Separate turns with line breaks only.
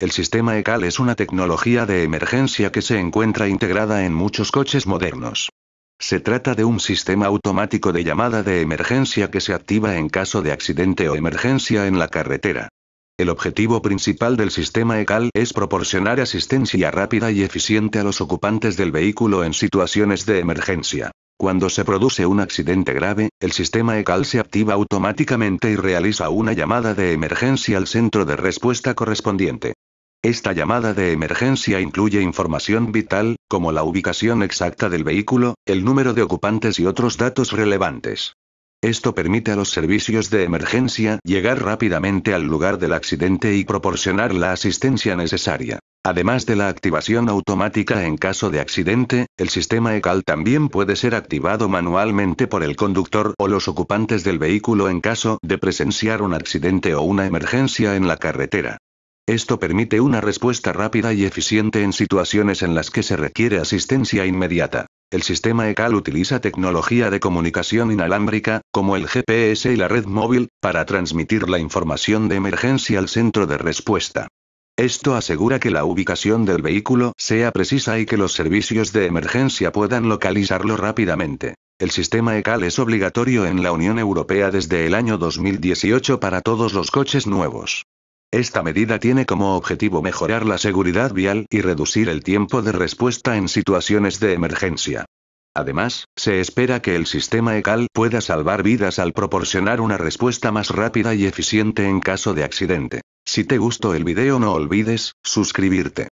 El sistema ECAL es una tecnología de emergencia que se encuentra integrada en muchos coches modernos. Se trata de un sistema automático de llamada de emergencia que se activa en caso de accidente o emergencia en la carretera. El objetivo principal del sistema ECAL es proporcionar asistencia rápida y eficiente a los ocupantes del vehículo en situaciones de emergencia. Cuando se produce un accidente grave, el sistema ECAL se activa automáticamente y realiza una llamada de emergencia al centro de respuesta correspondiente. Esta llamada de emergencia incluye información vital, como la ubicación exacta del vehículo, el número de ocupantes y otros datos relevantes. Esto permite a los servicios de emergencia llegar rápidamente al lugar del accidente y proporcionar la asistencia necesaria. Además de la activación automática en caso de accidente, el sistema ECAL también puede ser activado manualmente por el conductor o los ocupantes del vehículo en caso de presenciar un accidente o una emergencia en la carretera. Esto permite una respuesta rápida y eficiente en situaciones en las que se requiere asistencia inmediata. El sistema ECAL utiliza tecnología de comunicación inalámbrica, como el GPS y la red móvil, para transmitir la información de emergencia al centro de respuesta. Esto asegura que la ubicación del vehículo sea precisa y que los servicios de emergencia puedan localizarlo rápidamente. El sistema ECAL es obligatorio en la Unión Europea desde el año 2018 para todos los coches nuevos. Esta medida tiene como objetivo mejorar la seguridad vial y reducir el tiempo de respuesta en situaciones de emergencia. Además, se espera que el sistema ECAL pueda salvar vidas al proporcionar una respuesta más rápida y eficiente en caso de accidente. Si te gustó el video no olvides, suscribirte.